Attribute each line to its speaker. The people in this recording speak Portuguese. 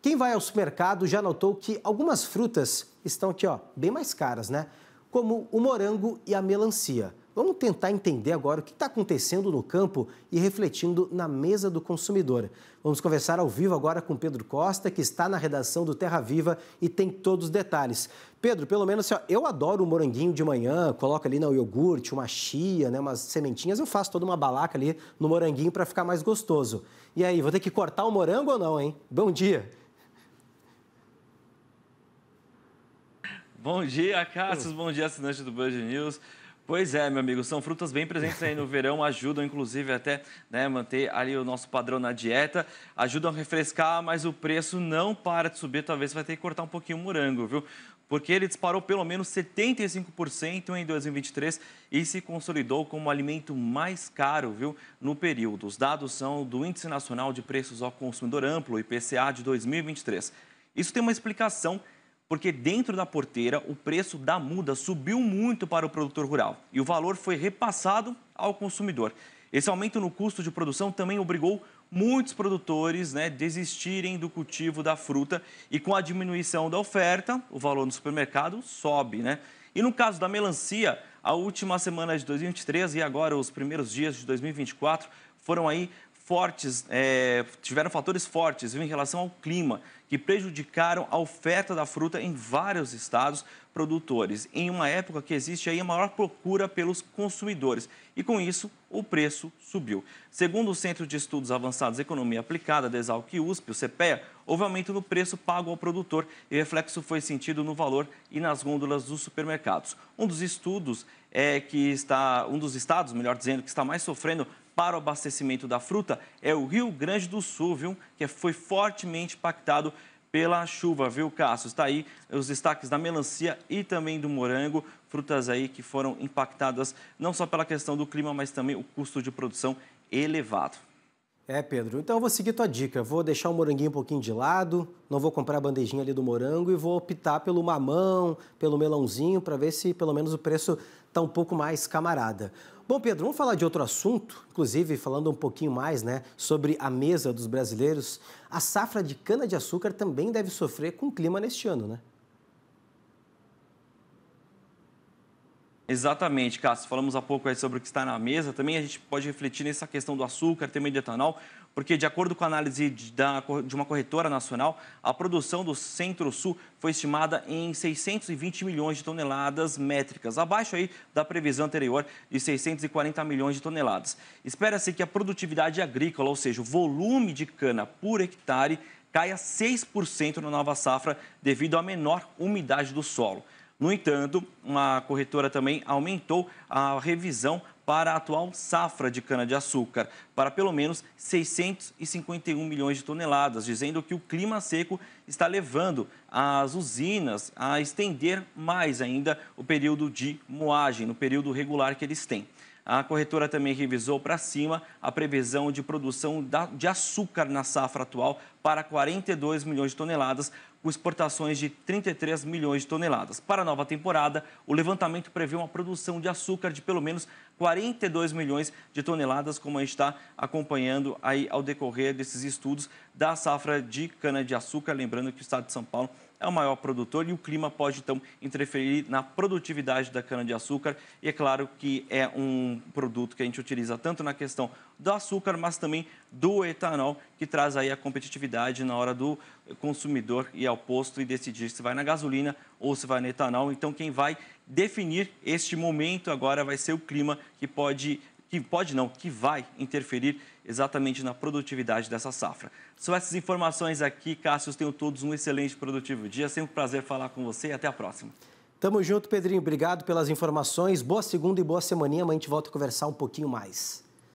Speaker 1: Quem vai ao supermercado já notou que algumas frutas estão aqui, ó, bem mais caras, né? Como o morango e a melancia. Vamos tentar entender agora o que está acontecendo no campo e refletindo na mesa do consumidor. Vamos conversar ao vivo agora com Pedro Costa, que está na redação do Terra Viva e tem todos os detalhes. Pedro, pelo menos assim, ó, eu adoro o moranguinho de manhã, coloca ali no iogurte, uma chia, né, umas sementinhas, eu faço toda uma balaca ali no moranguinho para ficar mais gostoso. E aí, vou ter que cortar o morango ou não, hein? Bom dia!
Speaker 2: Bom dia, Cassius. Bom dia, assinante do Band News. Pois é, meu amigo, são frutas bem presentes aí no verão, ajudam inclusive até né, manter ali o nosso padrão na dieta, ajudam a refrescar, mas o preço não para de subir, talvez vai ter que cortar um pouquinho o morango, viu? Porque ele disparou pelo menos 75% em 2023 e se consolidou como o alimento mais caro, viu, no período. Os dados são do Índice Nacional de Preços ao Consumidor Amplo, IPCA de 2023. Isso tem uma explicação porque dentro da porteira o preço da muda subiu muito para o produtor rural e o valor foi repassado ao consumidor. Esse aumento no custo de produção também obrigou muitos produtores né, desistirem do cultivo da fruta e com a diminuição da oferta, o valor no supermercado sobe. Né? E no caso da melancia, a última semana de 2023 e agora os primeiros dias de 2024 foram aí fortes, é, tiveram fatores fortes viu, em relação ao clima, que prejudicaram a oferta da fruta em vários estados produtores, em uma época que existe aí a maior procura pelos consumidores. E com isso, o preço subiu. Segundo o Centro de Estudos Avançados Economia Aplicada, Desalc USP, o CPEA, houve aumento no preço pago ao produtor e o reflexo foi sentido no valor e nas gôndolas dos supermercados. Um dos estudos é que está, um dos estados, melhor dizendo, que está mais sofrendo para o abastecimento da fruta é o Rio Grande do Sul, viu? Que foi fortemente impactado pela chuva, viu, Cássio? Está aí os destaques da melancia e também do morango, frutas aí que foram impactadas não só pela questão do clima, mas também o custo de produção elevado.
Speaker 1: É, Pedro. Então eu vou seguir tua dica. Vou deixar o moranguinho um pouquinho de lado, não vou comprar a bandejinha ali do morango e vou optar pelo mamão, pelo melãozinho, para ver se pelo menos o preço está um pouco mais camarada. Bom, Pedro, vamos falar de outro assunto, inclusive falando um pouquinho mais né, sobre a mesa dos brasileiros. A safra de cana-de-açúcar também deve sofrer com o clima neste ano, né?
Speaker 2: Exatamente, Cássio. Falamos há pouco sobre o que está na mesa. Também a gente pode refletir nessa questão do açúcar, também do etanol, porque, de acordo com a análise de uma corretora nacional, a produção do Centro-Sul foi estimada em 620 milhões de toneladas métricas, abaixo aí da previsão anterior de 640 milhões de toneladas. Espera-se que a produtividade agrícola, ou seja, o volume de cana por hectare, caia 6% na nova safra devido à menor umidade do solo. No entanto, a corretora também aumentou a revisão para a atual safra de cana-de-açúcar, para pelo menos 651 milhões de toneladas, dizendo que o clima seco está levando as usinas a estender mais ainda o período de moagem, no período regular que eles têm. A corretora também revisou para cima a previsão de produção de açúcar na safra atual para 42 milhões de toneladas, com exportações de 33 milhões de toneladas. Para a nova temporada, o levantamento prevê uma produção de açúcar de pelo menos 42 milhões de toneladas, como a gente está acompanhando aí ao decorrer desses estudos da safra de cana-de-açúcar. Lembrando que o estado de São Paulo é o maior produtor e o clima pode, então, interferir na produtividade da cana-de-açúcar. E é claro que é um produto que a gente utiliza tanto na questão do açúcar, mas também do etanol, que traz aí a competitividade na hora do consumidor ir ao posto e decidir se vai na gasolina ou se vai no etanol. Então, quem vai definir este momento agora vai ser o clima que pode que pode não, que vai interferir exatamente na produtividade dessa safra. São essas informações aqui, Cássio, tenham todos um excelente produtivo dia, é sempre um prazer falar com você e até a próxima.
Speaker 1: Tamo junto, Pedrinho, obrigado pelas informações, boa segunda e boa semaninha, amanhã a gente volta a conversar um pouquinho mais.